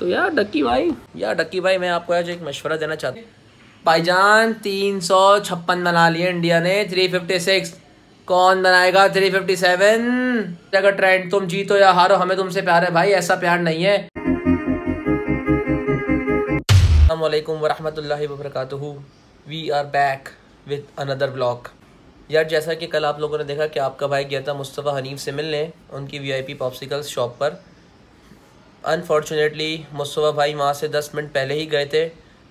तो यार डक्की भाई यार डक्की भाई मैं आपको आज एक मशवरा देना चाहता हूँ भाईजान तीन सौ छप्पन बना लिए इंडिया ने थ्री फिफ्टी सिक्स कौन बनाएगा थ्री फिफ्टी सेवन अगर ट्रेंड तुम जीतो या हारो हमें तुमसे प्यार है भाई ऐसा प्यार नहीं है अल्लाम वरहमल वबरक we are back with another vlog यार जैसा कि कल आप लोगों ने देखा कि आपका भाई गया था मुस्तफ़ा हनीफ से मिलने उनकी वी वीआईपी पॉप्सिकल्स शॉप पर अनफॉर्चुनेटली मुस्तफ़ा भाई वहाँ से दस मिनट पहले ही गए थे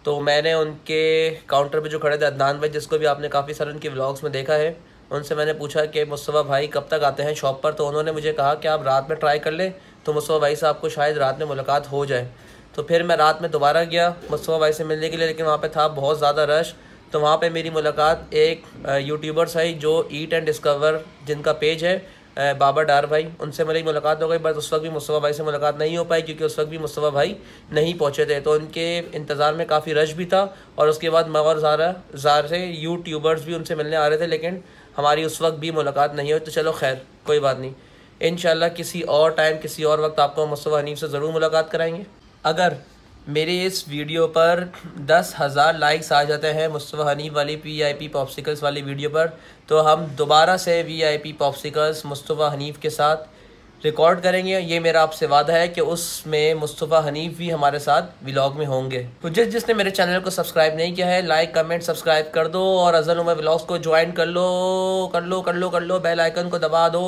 तो मैंने उनके काउंटर पे जो खड़े थे अदनान भाई जिसको भी आपने काफ़ी सारे उनके व्लॉग्स में देखा है उनसे मैंने पूछा कि मुस्तफ़ा भाई कब तक आते हैं शॉप पर तो उन्होंने मुझे कहा कि आप रात में ट्राई कर लें तो मुस्तफ़ा भाई से आपको शायद रात में मुलाकात हो जाए तो फिर मैं रात में दोबारा गया मुस्तफ़ा भाई से मिलने के लिए लेकिन वहाँ पर था बहुत ज़्यादा रश तो वहाँ पर मेरी मुलाकात एक यूट्यूबर्स है जो ईट एंड डिस्कवर जिनका पेज है बाबा डार भाई उनसे मेरी मुलाकात हो गई बट उस वक्त भी मुस्तफ़ा भाई से मुलाकात नहीं हो पाई क्योंकि उस वक्त भी मुस्तफ़ा भाई नहीं पहुँचे थे तो उनके इंतज़ार में काफ़ी रश भी था और उसके बाद मगर ज़ारा ज़ार से यूट्यूबर्स भी उनसे मिलने आ रहे थे लेकिन हमारी उस वक्त भी मुलाकात नहीं हुई तो चलो खैर कोई बात नहीं इन किसी और टाइम किसी और वक्त आपको मुस्तफ़ा हनीफ से ज़रूर मुलाकात कराएंगे अगर मेरे इस वीडियो पर दस हज़ार लाइक्स आ जाते हैं मुस्तफ़ा हनीफ वाली वी आई पी पॉपसिकल्स वाली वीडियो पर तो हम दोबारा से V I P popsicles Mustafa Hanif के साथ रिकॉर्ड करेंगे ये मेरा आपसे वादा है कि उसमें मुस्तफ़ा हनीफ भी हमारे साथ व्लॉग में होंगे तो जिस जिसने मेरे चैनल को सब्सक्राइब नहीं किया है लाइक कमेंट सब्सक्राइब कर दो और अजल उमर व्लॉग्स को ज्वाइन कर लो कर लो कर लो कर लो बेल आइकन को दबा दो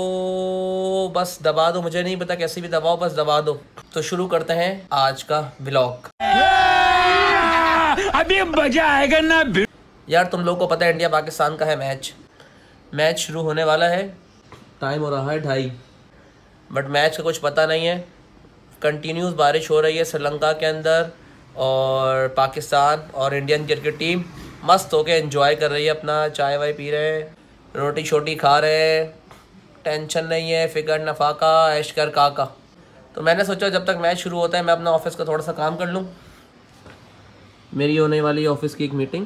बस दबा दो मुझे नहीं पता कैसे भी दबाओ बस दबा दो तो शुरू करते हैं आज का ब्लॉग अभी मजा आएगा ना यार तुम लोग को पता है इंडिया पाकिस्तान का है मैच मैच शुरू होने वाला है टाइम हो रहा है ढाई बट मैच का कुछ पता नहीं है कंटिन्यूस बारिश हो रही है श्रीलंका के अंदर और पाकिस्तान और इंडियन क्रिकेट टीम मस्त होके एंजॉय कर रही है अपना चाय वाय पी रहे हैं रोटी शोटी खा रहे हैं टेंशन नहीं है फ़िक्र नफाका ऐश कर काका तो मैंने सोचा जब तक मैच शुरू होता है मैं अपना ऑफिस का थोड़ा सा काम कर लूँ मेरी होने वाली ऑफिस की एक मीटिंग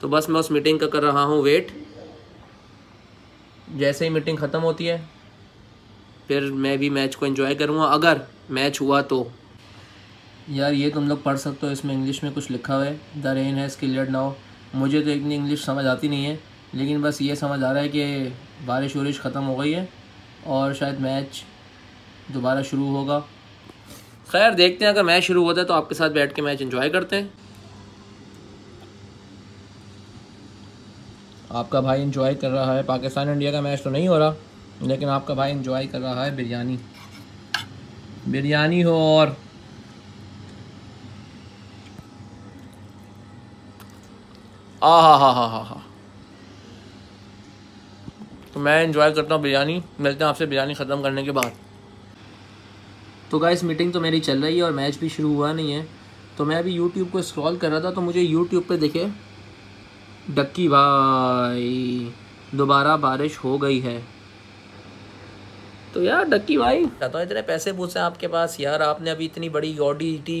तो बस मैं उस मीटिंग का कर रहा हूँ वेट जैसे ही मीटिंग ख़त्म होती है फिर मैं भी मैच को इन्जॉय करूँगा अगर मैच हुआ तो यार ये तुम लोग पढ़ सकते हो इसमें इंग्लिश में कुछ लिखा हुआ है the rain has clear now मुझे तो इतनी इंग्लिश समझ आती नहीं है लेकिन बस ये समझ आ रहा है कि बारिश वारिश ख़त्म हो गई है और शायद मैच दोबारा शुरू होगा खैर देखते हैं अगर मैच शुरू होता है तो आपके साथ बैठ के मैच इन्जॉय करते हैं आपका भाई इन्जॉय कर रहा है पाकिस्तान इंडिया का मैच तो नहीं हो रहा लेकिन आपका भाई इंजॉय कर रहा है बिरयानी बिरयानी हो और आ हा हा हा हा तो मैं इन्जॉय करता हूँ बिरयानी मिलते हैं आपसे बिरयानी ख़त्म करने के बाद तो गाइस मीटिंग तो मेरी चल रही है और मैच भी शुरू हुआ नहीं है तो मैं अभी यूट्यूब को स्क्रॉल कर रहा था तो मुझे यूट्यूब पे देखे डक्की भाई दोबारा बारिश हो गई है तो यार डक्की भाई तो इतने पैसे पूछे आपके पास यार आपने अभी इतनी बड़ी Audi T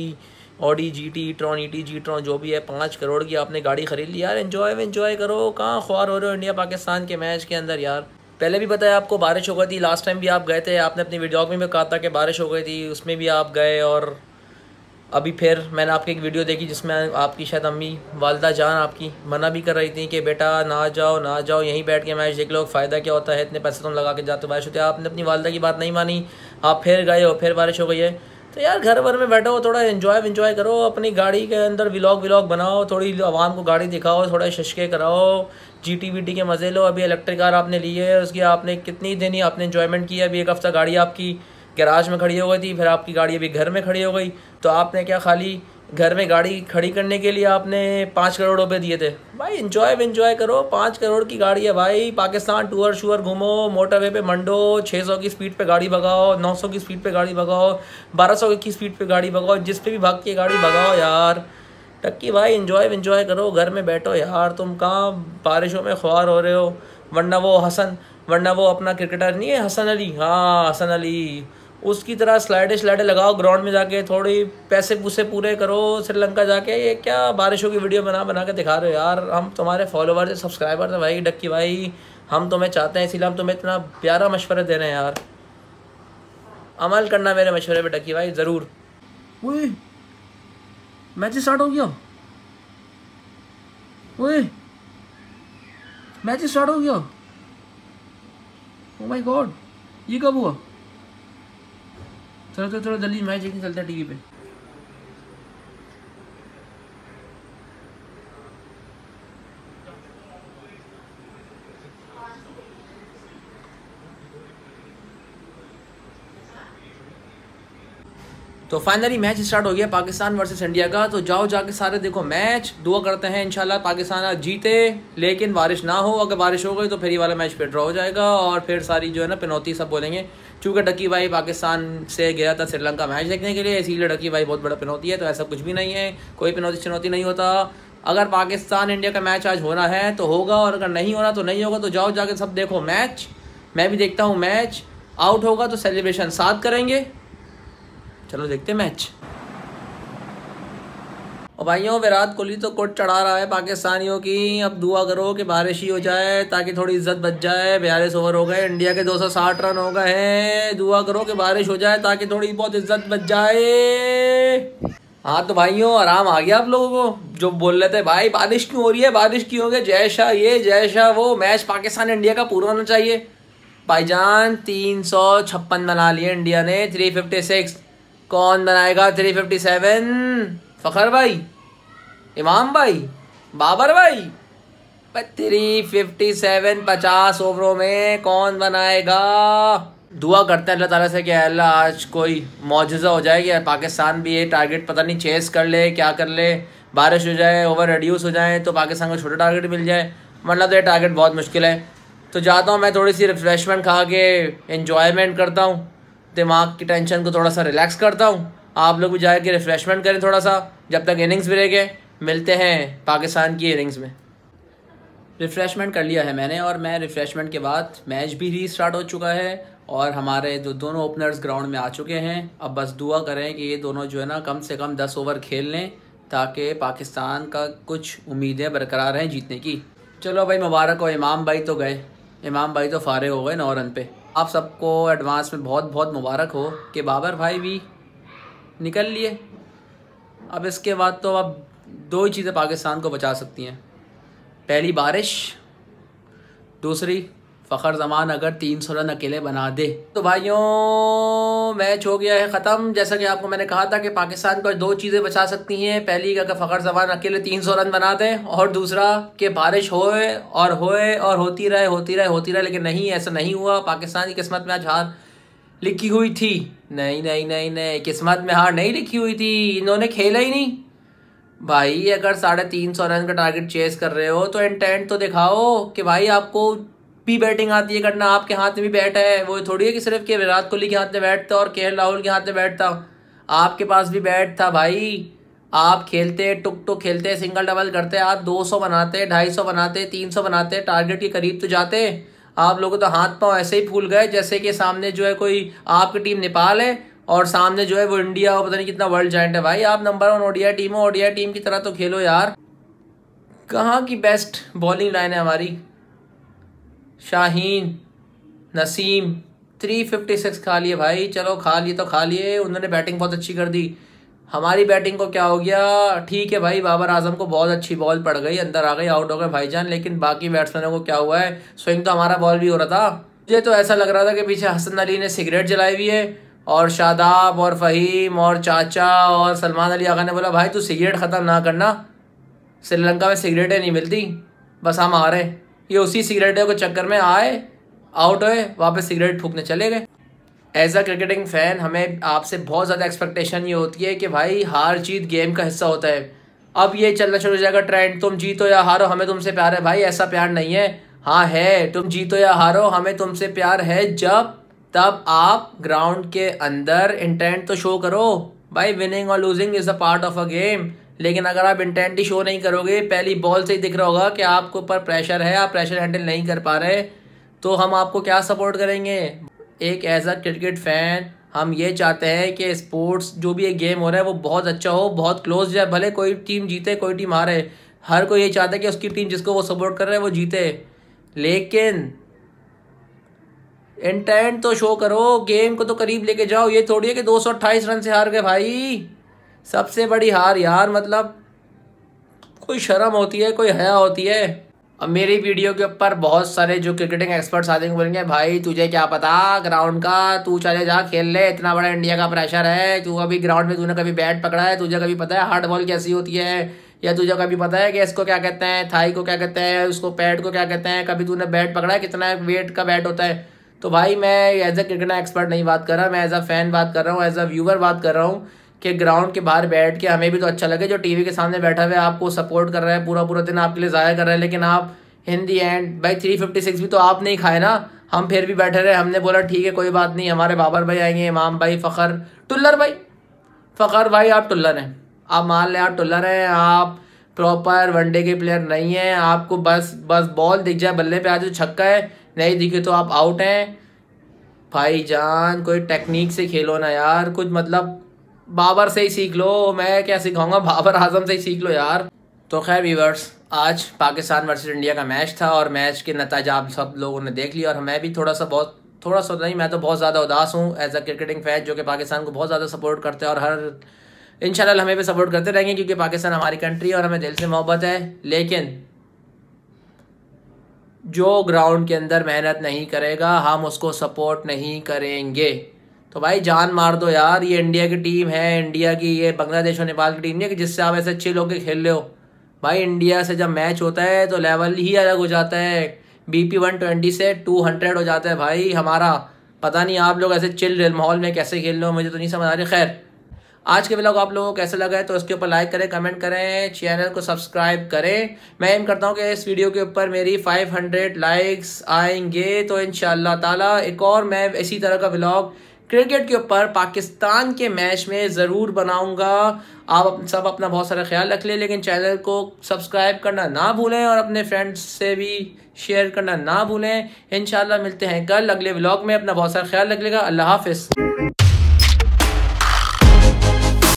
Audi G T tron E T G tron जो भी है पाँच करोड़ की आपने गाड़ी खरीद ली यार एन्जॉय एन्जॉय करो कहाँ ख्वार हो रहे हो इंडिया पाकिस्तान के मैच के अंदर यार पहले भी बताया आपको बारिश हो गई थी लास्ट टाइम भी आप गए थे आपने अपनी वीडियो में भी कहा था कि बारिश हो गई थी उसमें भी आप गए और अभी फिर मैंने आपकी एक वीडियो देखी जिसमें आपकी शायद अम्मी वालदा जान आपकी मना भी कर रही थी कि बेटा ना जाओ ना जाओ यहीं बैठ के मैच देख लो फ़ायदा क्या होता है इतने पैसे तुम लगा के जाते हो बारिश होते आपने अपनी वालदा की बात नहीं मानी आप फिर गए हो फिर बारिश हो गई है तो यार घर भर में बैठो थोड़ा इन्जॉय विन्जॉय करो अपनी गाड़ी के अंदर व्लॉग व्लॉग बनाओ थोड़ी आवाम को गाड़ी दिखाओ थोड़ा शशके कराओ जी टी वी टी के मज़े लो अभी इलेक्ट्रिक कार आपने ली है उसकी आपने कितनी देनी आपने इन्जॉयमेंट की अभी एक हफ़्ता गाड़ी आपकी गैराज में खड़ी हो गई थी फिर आपकी गाड़ी अभी घर में खड़ी हो गई तो आपने क्या खाली घर में गाड़ी खड़ी करने के लिए आपने पाँच करोड़ रुपए दिए थे भाई इन्जॉय इन्जॉय करो पाँच करोड़ की गाड़ी है भाई पाकिस्तान टूर शूअर घूमो मोटरवे पे मंडो छः सौ की स्पीड पे गाड़ी भगाओ नौ सौ की स्पीड पे गाड़ी भगाओ बारह सौ की स्पीड पे गाड़ी भगाओ जिस पे भी भाग के गाड़ी भगाओ यार टक्की भाई इन्जॉय इन्जॉय करो घर में बैठो यार तुम कहाँ बारिशों में ख्वार हो रहे हो वरना वो हसन वरना वो अपना क्रिकेटर नहीं है हसन अली हाँ हसन अली उसकी तरह स्लाइडे स्लाइडें लगाओ ग्राउंड में जाके थोड़ी पैसे पूसे पूरे करो श्रीलंका जाके ये क्या बारिशों की वीडियो बना बना के दिखा रहे हो यार हम तुम्हारे फॉलोवर सब्सक्राइबर थे भाई डक्की भाई हम तुम्हें चाहते हैं इसीलिए हम तुम्हें इतना प्यारा मशवरा दे रहे हैं यार अमल करना मेरे मशवरे पर डक्की भाई ज़रूर वही मैच स्टार्ट हो गया वही मैच स्टार्ट हो गया ओ माय गॉड ये कब हुआ चलो चलो चलो जल्दी मैच देखने चलता है टीवी पे तो फाइनली मैच स्टार्ट हो गया पाकिस्तान वर्सेस इंडिया का तो जाओ जाके सारे देखो मैच दुआ करते हैं इंशाल्लाह पाकिस्तान आज जीते लेकिन बारिश ना हो अगर बारिश हो गई तो फिर ये वाला मैच पे ड्रॉ हो जाएगा और फिर सारी जो है ना पेनौती सब बोलेंगे चूँकि डकी भाई पाकिस्तान से गया था श्रीलंका मैच देखने के लिए इसीलिए डकी भाई बहुत बड़ा पिनौती है तो ऐसा कुछ भी नहीं है कोई पिनौती चुनौती नहीं होता अगर पाकिस्तान इंडिया का मैच आज होना है तो होगा और अगर नहीं होना तो नहीं होगा तो जाओ जाके सब देखो मैच मैं भी देखता हूँ मैच आउट होगा तो सेलिब्रेशन साथ करेंगे चलो देखते मैच और भाइयों विराट कोहली तो कोट चढ़ा रहा है पाकिस्तानियों की अब दुआ करो कि बारिश ही हो जाए ताकि थोड़ी इज्जत बच जाए बयालीस ओवर हो गए इंडिया के 260 रन हो गए हैं दुआ करो कि बारिश हो जाए ताकि थोड़ी बहुत इज्जत बच जाए हाँ तो भाइयों आराम आ गया आप लोगों को जो बोल रहे थे भाई बारिश क्यों हो रही है बारिश क्यों हो गई जय शाह ये जय शाह वो मैच पाकिस्तान इंडिया का पूरा होना चाहिए भाईजान तीन सौ छप्पन बना लिए इंडिया ने थ्री फिफ्टी सिक्स कौन बनाएगा थ्री फिफ्टी सेवन फ़खर भाई इमाम भाई बाबर भाई थ्री फिफ्टी सेवन पचास ओवरों में कौन बनाएगा दुआ करते हैं अल्लाह से कि अल्लाह आज कोई मुआजा हो जाए कि पाकिस्तान भी ये टारगेट पता नहीं चेस कर ले क्या कर ले बारिश हो जाए ओवर रिड्यूस हो जाए तो पाकिस्तान को छोटा टारगेट मिल जाए मतलब तो ये टारगेट बहुत मुश्किल है तो जाता हूँ मैं थोड़ी सी रिफ्रेशमेंट खा के इन्जॉयमेंट करता हूँ दिमाग की टेंशन को थोड़ा सा रिलैक्स करता हूँ आप लोग भी जाके रिफ्रेशमेंट करें थोड़ा सा जब तक इनिंग्स ब्रेक है मिलते हैं पाकिस्तान की इनिंग्स में रिफ़्रेशमेंट कर लिया है मैंने और मैं रिफ़्रेशमेंट के बाद मैच भी रीस्टार्ट हो चुका है और हमारे जो दोनों ओपनर्स ग्राउंड में आ चुके हैं अब बस दुआ करें कि ये दोनों जो है ना कम से कम दस ओवर खेल लें ताकि पाकिस्तान का कुछ उम्मीदें बरकरार रहें जीतने की चलो भाई मुबारक हो इमाम भाई तो गए इमाम भाई तो फारे हो गए नौ रन पे आप सबको एडवांस में बहुत बहुत मुबारक हो कि बाबर भाई भी निकल लिए अब इसके बाद तो अब दो ही चीज़ें पाकिस्तान को बचा सकती हैं पहली बारिश दूसरी फ़खर जमान अगर तीन सौ रन अकेले बना दे तो भाइयों मैच हो गया है ख़त्म जैसा कि आपको मैंने कहा था कि पाकिस्तान को दो चीज़ें बचा सकती हैं पहली अगर फ़खर जमान अकेले तीन सौ रन बना दें और दूसरा कि बारिश होए और होए और होती रहे होती रहे होती रहे लेकिन नहीं ऐसा नहीं हुआ पाकिस्तान की किस्मत में आज हार लिखी हुई थी नहीं नहीं नहीं नहीं किस्मत में हार नहीं लिखी हुई थी इन्होंने खेला ही नहीं भाई अगर साढ़े तीन सौ रन का टारगेट चेस कर रहे हो तो इंटेंट तो दिखाओ कि भाई आपको भी बैटिंग आती है करना आपके हाथ में भी बैट है वो थोड़ी है कि सिर्फ के विराट कोहली के हाथ में बैठता और के राहुल के हाथ में बैठता आपके पास भी बैट था भाई आप खेलते टुक टुक खेलते सिंगल डबल करते आप 200 बनाते 250 बनाते 300 बनाते टारगेट के करीब तो जाते आप लोग तो हाथ पाँव ऐसे ही फूल गए जैसे कि सामने जो है कोई आपकी टीम नेपाल है और सामने जो है वो इंडिया और पता नहीं कितना वर्ल्ड जॉइंट है भाई आप नंबर वन ओडिया टीम हो ओडिया टीम की तरह तो खेलो यार कहाँ की बेस्ट बॉलिंग लाइन है हमारी Shaheen Naseem three fifty six खा लिए भाई चलो खा लिए तो खा लिए उन्होंने बैटिंग बहुत अच्छी कर दी हमारी बैटिंग को क्या हो गया ठीक है भाई बाबर आजम को बहुत अच्छी बॉल पड़ गई अंदर आ गई आउट हो गए भाईजान लेकिन बाकी बैट्समैनों को क्या हुआ है स्विंग तो हमारा बॉल भी हो रहा था मुझे तो ऐसा लग रहा था कि पीछे हसन अली ने सिगरेट जलाई हुई है और शादाब और फ़हीम और चाचा और सलमान अली आगा ने बोला भाई तू सिगरेट ख़त्म ना करना श्रीलंका में सिगरेटें नहीं मिलती बस हम आ रहे ये उसी सिगरेटों के चक्कर में आए आउट हुए वापस सिगरेट फूकने चले गए एज अ क्रिकेटिंग फ़ैन हमें आपसे बहुत ज़्यादा एक्सपेक्टेशन ये होती है कि भाई हार जीत गेम का हिस्सा होता है अब ये चलना शुरू हो जाएगा ट्रेंड तुम जीतो या हारो हमें तुमसे प्यार है भाई ऐसा प्यार नहीं है हाँ है तुम जीतो या हारो हमें तुमसे प्यार है जब तब आप ग्राउंड के अंदर इंटेंट तो शो करो भाई विनिंग और losing is a part of a game लेकिन अगर आप इंटेंट ही शो नहीं करोगे पहली बॉल से ही दिख रहा होगा कि आपके ऊपर प्रेशर है आप प्रेशर हैंडल नहीं कर पा रहे तो हम आपको क्या सपोर्ट करेंगे एक एज अ क्रिकेट फ़ैन हम ये चाहते हैं कि स्पोर्ट्स जो भी एक गेम हो रहा है वो बहुत अच्छा हो बहुत क्लोज जाए भले कोई टीम जीते कोई टीम हारे हर कोई ये चाहता है कि उसकी टीम जिसको वो सपोर्ट कर रहा है वो जीते लेकिन इंटेंट तो शो करो गेम को तो करीब लेके जाओ ये थोड़ी है कि दो सौ अट्ठाईस रन से हार गए भाई सबसे बड़ी हार यार मतलब कोई शर्म होती है कोई हया होती है और मेरी वीडियो के ऊपर बहुत सारे जो क्रिकेटिंग एक्सपर्ट्स आते हैं बोलेंगे भाई तुझे क्या पता ग्राउंड का तू चले जा खेल ले इतना बड़ा इंडिया का प्रेशर है तू अभी ग्राउंड में तूने कभी बैट पकड़ा है तुझे कभी पता है हार्ड बॉल कैसी होती है या तुझे कभी पता है कि इसको क्या कहते हैं थाई को क्या कहते हैं उसको पैड को क्या कहते हैं कभी तूने बैट पकड़ा है कितना वेट का बैट होता है तो भाई मैं एज अ क्रिकेट एक्सपर्ट नहीं बात कर रहा मैं एज अ फैन बात कर रहा हूँ एज अ व्यूवर बात कर रहा हूँ कि ग्राउंड के बाहर बैठ के हमें भी तो अच्छा लगे जो टीवी के सामने बैठा हुआ है आपको सपोर्ट कर रहा है पूरा पूरा दिन आपके लिए ज़ाया कर रहा है लेकिन आप इन दी एंड भाई थ्री फिफ्टी सिक्स भी तो आप नहीं खाए ना हम फिर भी बैठे रहे हमने बोला ठीक है कोई बात नहीं हमारे बाबर भाई आएंगे इमाम भाई फ़खर टुल्लर भाई फ़खर भाई आप टुल्लर हैं आप मान लें आप टुल्लर हैं आप प्रॉपर वनडे के प्लेयर नहीं हैं आपको बस बस बॉल दिख जाए बल्ले पर आज जाए छक्का है नहीं दिखे तो आप आउट हैं भाई जान कोई टेक्निक से खेलो ना यार कुछ मतलब बाबर से ही सीख लो मैं क्या सिखाऊंगा बाबर आजम से ही सीख लो यार तो खैर वीवर्स आज पाकिस्तान वर्सेज़ इंडिया का मैच था और मैच के नतज आप सब लोगों ने देख लिया और मैं भी थोड़ा सा बहुत थोड़ा सा नहीं मैं तो बहुत ज़्यादा उदास हूँ एज अ क्रिकेटिंग फैन जो कि पाकिस्तान को बहुत ज़्यादा सपोर्ट करते हैं और हर इन हमें भी सपोर्ट करते रहेंगे क्योंकि पाकिस्तान हमारी कंट्री और हमें दिल से मोहब्बत है लेकिन जो ग्राउंड के अंदर मेहनत नहीं करेगा हम उसको सपोर्ट नहीं करेंगे तो भाई जान मार दो यार ये इंडिया की टीम है इंडिया की ये बांग्लादेश और नेपाल की टीम है कि जिससे आप ऐसे चिल होकर खेल रहे हो भाई इंडिया से जब मैच होता है तो लेवल ही अलग हो जाता है बी पी वन ट्वेंटी से टू हंड्रेड हो जाता है भाई हमारा पता नहीं आप लोग ऐसे चिल माहौल में कैसे खेल रहे हो मुझे तो नहीं समझ आ रही खैर आज के ब्लॉग आप लोगों को कैसे लगा है तो उसके ऊपर लाइक करें कमेंट करें चैनल को सब्सक्राइब करें मैं एम करता हूं कि इस वीडियो के ऊपर मेरी 500 लाइक्स आएंगे तो इन ताला एक और मैं इसी तरह का ब्लॉग क्रिकेट के ऊपर पाकिस्तान के मैच में ज़रूर बनाऊंगा आप सब अपना बहुत सारा ख्याल रख लें लेकिन चैनल को सब्सक्राइब करना ना भूलें और अपने फ्रेंड्स से भी शेयर करना ना भूलें इन मिलते हैं कल अगले ब्लॉग में अपना बहुत सारा ख्याल रख लेगा अल्लाह हाफिज़